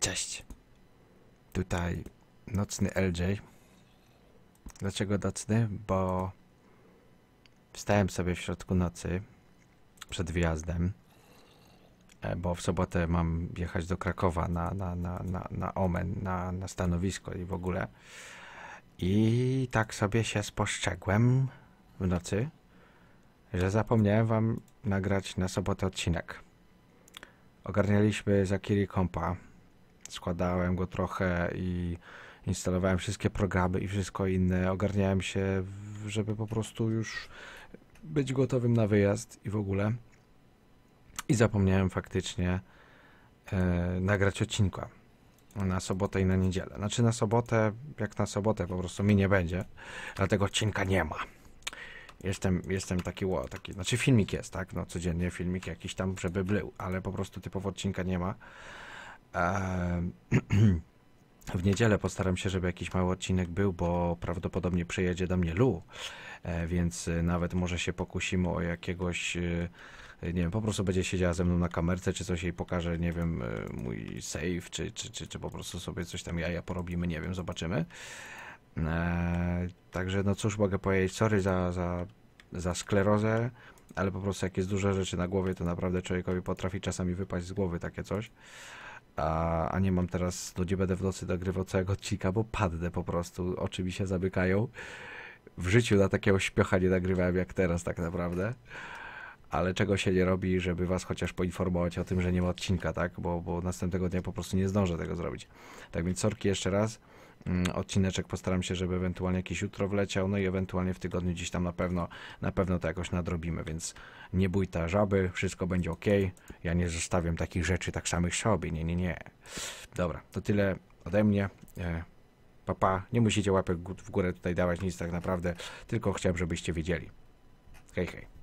Cześć. Tutaj nocny LJ. Dlaczego nocny? Bo wstałem sobie w środku nocy przed wyjazdem, e, bo w sobotę mam jechać do Krakowa na, na, na, na, na Omen, na, na stanowisko i w ogóle. I tak sobie się spostrzegłem w nocy, że zapomniałem wam nagrać na sobotę odcinek. Ogarnialiśmy Kiri Kompa, składałem go trochę i instalowałem wszystkie programy i wszystko inne, ogarniałem się, żeby po prostu już być gotowym na wyjazd i w ogóle. I zapomniałem faktycznie e, nagrać odcinka na sobotę i na niedzielę. Znaczy na sobotę, jak na sobotę po prostu mi nie będzie, dlatego odcinka nie ma. Jestem, jestem taki, ło, taki, znaczy filmik jest, tak, no codziennie filmik jakiś tam, żeby był, ale po prostu typowo odcinka nie ma. W niedzielę postaram się, żeby jakiś mały odcinek był, bo prawdopodobnie przyjedzie do mnie Lu, e, więc e, nawet może się pokusimy o jakiegoś, e, nie wiem, po prostu będzie siedziała ze mną na kamerce, czy coś jej pokaże, nie wiem, mój save, czy, czy, czy, czy po prostu sobie coś tam jaja porobimy, nie wiem, zobaczymy. także no cóż mogę powiedzieć, sorry za, za, za sklerozę, ale po prostu jak jest duże rzeczy na głowie, to naprawdę człowiekowi potrafi czasami wypaść z głowy takie coś a, a nie mam teraz, no nie będę w nocy nagrywał całego odcinka, bo padnę po prostu, oczy mi się zamykają. W życiu na takiego śpiocha nie nagrywałem jak teraz tak naprawdę. Ale czego się nie robi, żeby was chociaż poinformować o tym, że nie ma odcinka, tak? Bo, bo następnego dnia po prostu nie zdążę tego zrobić. Tak więc sorki jeszcze raz. Mm, odcineczek postaram się, żeby ewentualnie jakiś jutro wleciał, no i ewentualnie w tygodniu gdzieś tam na pewno, na pewno to jakoś nadrobimy, więc nie bój ta żaby, wszystko będzie ok. Ja nie zostawiam takich rzeczy tak samych sobie, nie, nie, nie. Dobra, to tyle ode mnie. Papa, e, pa. nie musicie łapek w górę tutaj dawać nic tak naprawdę, tylko chciałem, żebyście wiedzieli. Hej, hej.